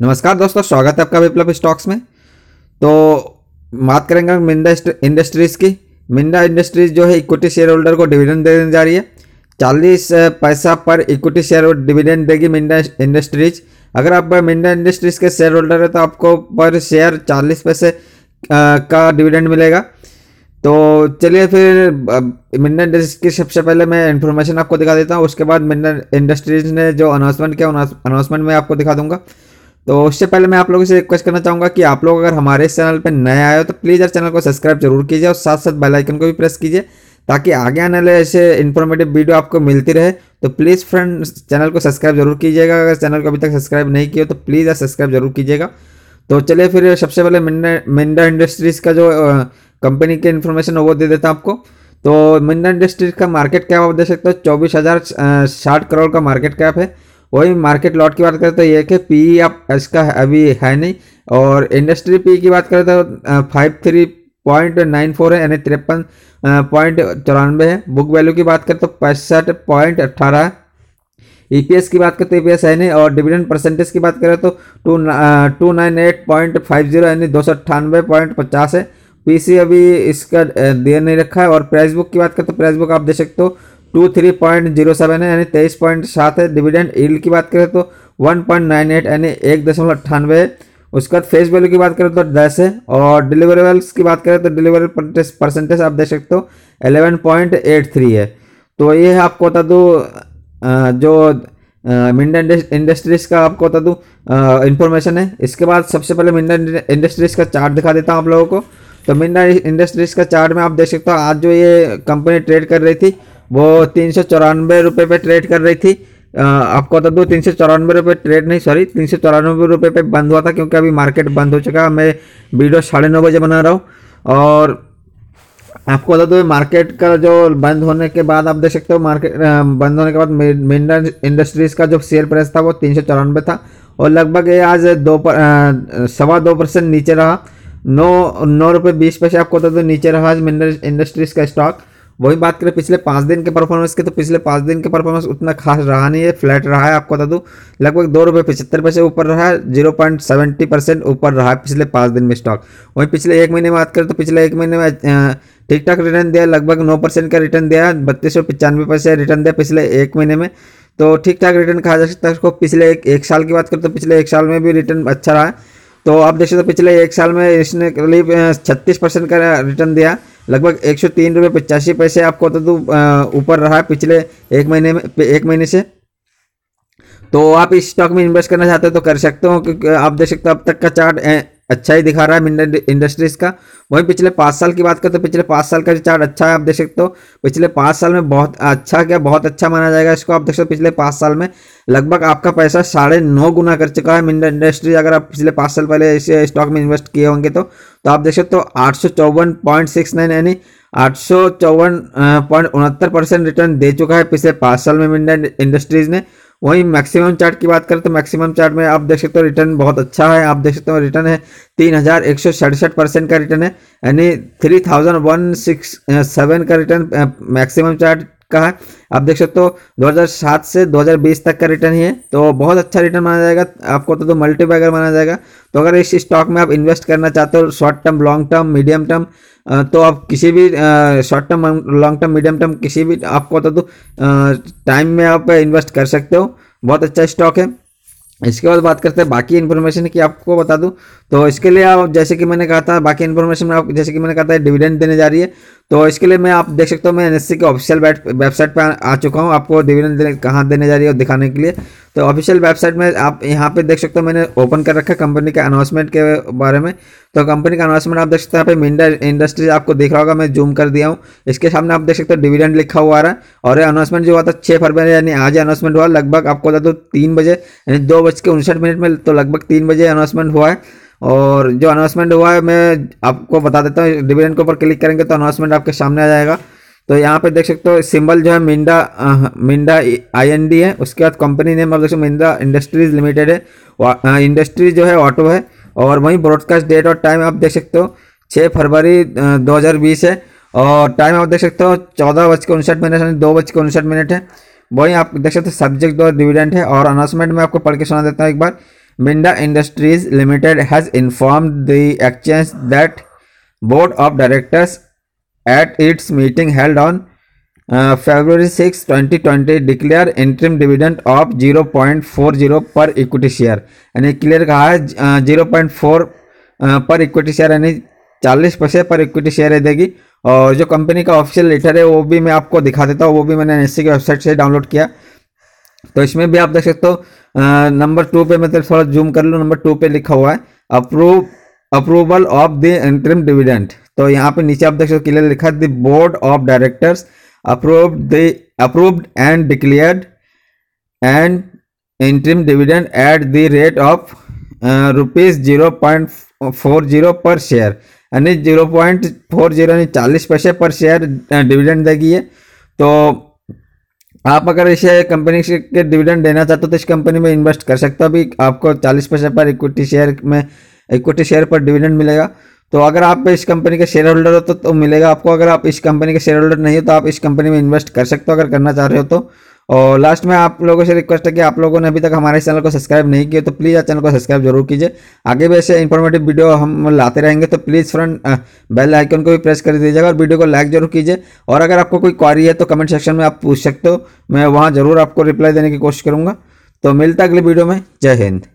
नमस्कार दोस्तों स्वागत है आपका विप्लव स्टॉक्स में तो बात करेंगे मिंडा इंडस्ट्रीज़ की मिंडा इंडस्ट्रीज़ जो है इक्विटी शेयर होल्डर को डिविडेंड देने जा रही है चालीस पैसा पर इक्विटी शेयर डिविडेंड देगी मिंडा इंडस्ट्रीज अगर आप मिंडा इंडस्ट्रीज़ के शेयर होल्डर है तो आपको पर शेयर चालीस पैसे का डिविडेंड मिलेगा तो चलिए फिर मिंडा इंडस्ट्रीज की सबसे पहले मैं इन्फॉर्मेशन आपको दिखा देता हूँ उसके बाद मिंडा इंडस्ट्रीज ने जो अनाउंसमेंट किया अनाउंसमेंट में आपको दिखा दूंगा तो उससे पहले मैं आप लोगों से रिक्वेस्ट करना चाहूँगा कि आप लोग अगर हमारे इस चैनल पर नए आए हो तो प्लीज़ यार चैनल को सब्सक्राइब जरूर कीजिए और साथ साथ बेल आइकन को भी प्रेस कीजिए ताकि आगे आने वाले ऐसे इन्फॉर्मेटिव वीडियो आपको मिलती रहे तो प्लीज़ फ्रेंड चैनल को सब्सक्राइब जरूर कीजिएगा अगर चैनल को अभी तक सब्सक्राइब नहीं किया तो प्लीज़ आज सब्सक्राइब जरूर कीजिएगा तो चलिए फिर सबसे पहले मिंडा इंडस्ट्रीज़ का जो कंपनी की इन्फॉर्मेशन वो दे देता आपको तो मिंडा इंडस्ट्रीज का मार्केट कैप आप देख सकते हो चौबीस हज़ार साठ करोड़ का मार्केट कैप है वही मार्केट लॉट की बात करें तो ये कि पी e आप इसका अभी है नहीं और इंडस्ट्री पी e की बात करें तो five three point nine four है यानी तिरपन पॉइंट चौरानवे है बुक वैल्यू की बात करें तो पैंसठ पॉइंट अट्ठारह एस की बात करें तो एस e है नहीं और डिविडेंड परसेंटेज की बात करें तो two two nine eight point five zero यानी दो सौ अट्ठानवे पॉइंट पचास है सी अभी इसका दे नहीं रखा है और प्राइस बुक की बात करें तो प्राइस बुक आप देख सकते हो two three point zero seven है यानी तेईस पॉइंट सात है डिविडेंड ईल्ड की बात करें तो वन पॉइंट नाइन एट यानी एक दशमलव अट्ठानवे है उसके बाद फेस वैल्यू की बात करें तो दस है और डिलीवरेबल्स की बात करें तो डिलीवरी परसेंटेज आप देख सकते हो एलेवन पॉइंट एट थ्री है तो ये है आपको बता दूँ जो मिंडा इंडस्ट्रीज़ का आपको बता दूँ इन्फॉर्मेशन है इसके बाद सबसे पहले मिंडा इंडस्ट्रीज़ का चार्ट दिखा देता हूँ आप लोगों को तो मिंडा इंडस्ट्रीज़ का चार्ट में आप देख सकते हो आज जो ये कंपनी ट्रेड कर रही थी वो तीन सौ चौरानवे रुपये पर ट्रेड कर रही थी आपको बता दूँ तीन सौ चौरानवे रुपये ट्रेड नहीं सॉरी तीन सौ चौरानवे रुपये पर बंद हुआ था क्योंकि अभी मार्केट बंद हो चुका है मैं वीडियो साढ़े नौ बजे बना रहा हूँ और आपको बता दूँ मार्केट का जो बंद होने के बाद आप देख सकते हो मार्केट बंद होने के बाद मिनरल इंडस्ट्रीज़ का जो शेयर प्राइस था वो तीन सौ चौरानवे था और लगभग ये आज दो पर सवा दो परसेंट नीचे रहा नौ नौ रुपये बीस पैसे आपको बता दूँ नीचे रहा आज मिनरल इंडस्ट्रीज़ का स्टॉक वही बात करें पिछले पाँच दिन के परफॉर्मेंस की तो पिछले पाँच दिन के परफॉर्मेंस उतना खास रहा नहीं है फ्लैट रहा है आपको बता दूँ लगभग दो रुपये पचहत्तर पैसे ऊपर रहा है जीरो पॉइंट सेवेंटी परसेंट ऊपर रहा है पिछले पाँच दिन में स्टॉक वहीं पिछले एक महीने में बात करें तो पिछले एक महीने में ठीक ठाक रिटर्न दिया लगभग नौ परसेंट का रिटर्न दिया बत्तीस सौ पचानवे पैसे रिटर्न दिया पिछले एक महीने में तो ठीक ठाक रिटर्न कहा जा सकता है उसको पिछले एक, एक साल की बात करें तो पिछले एक साल में भी रिटर्न अच्छा रहा है तो आप देख सकते हो पिछले एक साल में इसने करीब छत्तीस परसेंट का रिटर्न दिया लगभग एक सौ तीन रुपये पचासी पैसे आपको तो ऊपर रहा पिछले एक महीने में एक महीने से तो आप इस स्टॉक में इन्वेस्ट करना चाहते हो तो कर सकते हो क्योंकि आप देख सकते हो अब तक का चार्ट अच्छा ही दिखा रहा है इंडस्ट्रीज का वहीं पिछले पाँच साल की बात करें तो पिछले पाँच साल का चार्ट अच्छा है आप देख सकते हो पिछले पाँच साल में बहुत अच्छा क्या बहुत अच्छा माना जाएगा इसको आप देख सकते हो पिछले पाँच साल में लगभग आपका पैसा साढ़े नौ गुना कर चुका है मिंडन इंडस्ट्रीज अगर आप पिछले पाँच साल पहले इस स्टॉक में इन्वेस्ट किए होंगे तो, तो आप देख सकते हो आठ यानी आठ परसेंट रिटर्न दे चुका है पिछले पाँच साल में मिंडन इंडस्ट्रीज ने वहीं मैक्सिमम चार्ट की बात करें तो मैक्सिमम चार्ट में आप देख सकते हो रिटर्न बहुत अच्छा है आप देख सकते हो रिटर्न है तीन हजार एक सौ सड़सठ परसेंट का रिटर्न है यानी three thousand one six seven का रिटर्न मैक्सिमम चार्ट का है आप देख सकते हो 2007 से 2020 तक का रिटर्न है तो बहुत अच्छा रिटर्न माना जाएगा आपको तो, तो मल्टीबैगर माना जाएगा तो अगर इस स्टॉक में आप इन्वेस्ट करना चाहते हो short term long term medium term तो आप किसी भी short term long term medium term किसी भी आपको तो, तो टाइम में आप इन्वेस्ट कर सकते हो बहुत अच्छा स्टॉक है इसके बाद बात करते हैं बाकी इन्फॉर्मेशन की आपको बता दूं तो इसके लिए आप जैसे कि मैंने कहा था बाकी इन्फॉर्मेशन में आप जैसे कि मैंने कहा था डिविडेंड देने जा रही है तो इसके लिए मैं आप देख सकते हो मैं एनएससी के ऑफिशियल वेबसाइट पर आ चुका हूँ आपको डिविडेंड देने कहाँ देने जा रही है दिखाने के लिए तो ऑफिशियल वेबसाइट में आप यहाँ पे देख सकते हो मैंने ओपन कर रखा है कंपनी के अनाउंसमेंट के बारे में तो कंपनी का अनाउंसमेंट आप देख सकते हैं यहाँ पे मिंडा इंडस्ट्रीज आपको देख रहा होगा मैं जूम कर दिया हूँ इसके सामने आप देख सकते हो डिविडेंड लिखा हुआ आ रहा है और ये अनाउंसमेंट जो हुआ था छः फरवरी यानी आज अनाउंसमेंट हुआ लगभग आपको बता दो तीन बजे यानी दो बज के उनसठ मिनट में तो लगभग तीन बजे अनाउंसमेंट हुआ है और जो अनाउंसमेंट हुआ है मैं आपको बता देता हूँ डिविडेंड के ऊपर क्लिक करेंगे तो अनाउंसमेंट आपके सामने आ जाएगा तो यहाँ पे देख सकते हो सिंबल जो है मिंडा मिंडा आईएनडी है उसके बाद कंपनी नेम आप देख सकते मिंडा इंडस्ट्रीज लिमिटेड है इंडस्ट्रीज जो है ऑटो है और वहीं ब्रॉडकास्ट डेट और टाइम आप देख सकते हो छः फरवरी दो है और टाइम आप देख सकते हो चौदह बज के उनसठ मिनट दो बज के उनसठ मिनट है वहीं आप देख सकते हो सब्जेक्ट और डिविडेंट है और अनाउंसमेंट में आपको पढ़ के सुना देता हूँ एक बार Minda Industries Limited has informed the exchange that board of directors at its meeting held on uh, February 6, 2020 declare interim dividend of 0.40 पर इक्विटी शेयर यानी क्लियर कहा है zero point four per equity share यानी चालीस पैसे per equity share देगी और जो कंपनी का ऑफिशियल लेटर है वो भी मैं आपको दिखा देता हूँ वो भी मैंने एन की वेबसाइट से डाउनलोड किया तो इसमें भी आप देख सकते हो नंबर टू पे मैं थोड़ा जूम कर लूँ नंबर टू पे लिखा हुआ है approve approval of the interim dividend तो यहाँ पे नीचे आप देख सकते हो क्लियर लिखा है board of directors approve the approved and declared and interim dividend at the rate of rupees zero point four zero per share यानी जीरो पॉइंट फोर जीरो यानी चालीस पैसे पर शेयर डिविडेंड देगी है तो आप अगर इसे कंपनी के डिविडेंड देना चाहते हो तो इस कंपनी में इन्वेस्ट कर सकते हो अभी आपको चालीस पैसे पर इक्विटी शेयर में इक्विटी शेयर पर डिविडेंड मिलेगा तो अगर आप इस कंपनी के शेयर होल्डर हो तो, तो मिलेगा आपको अगर आप इस कंपनी के शेयर होल्डर नहीं हो तो आप इस कंपनी में इन्वेस्ट कर सकते हो अगर करना चाह रहे हो तो और लास्ट में आप लोगों से रिक्वेस्ट है कि आप लोगों ने अभी तक हमारे चैनल को सब्सक्राइब नहीं किया तो प्लीज़ चैनल को सब्सक्राइब जरूर कीजिए आगे भी ऐसे इन्फॉर्मेटिव वीडियो हम लाते रहेंगे तो प्लीज़ फ्रेंड बेल आइकन को भी प्रेस कर दीजिएगा और वीडियो को लाइक जरूर कीजिए और अगर आपको कोई क्वारी है तो कमेंट सेक्शन में आप पूछ सकते हो मैं वहाँ ज़रूर आपको रिप्लाई देने की कोशिश करूँगा तो मिलता अगले वीडियो में जय हिंद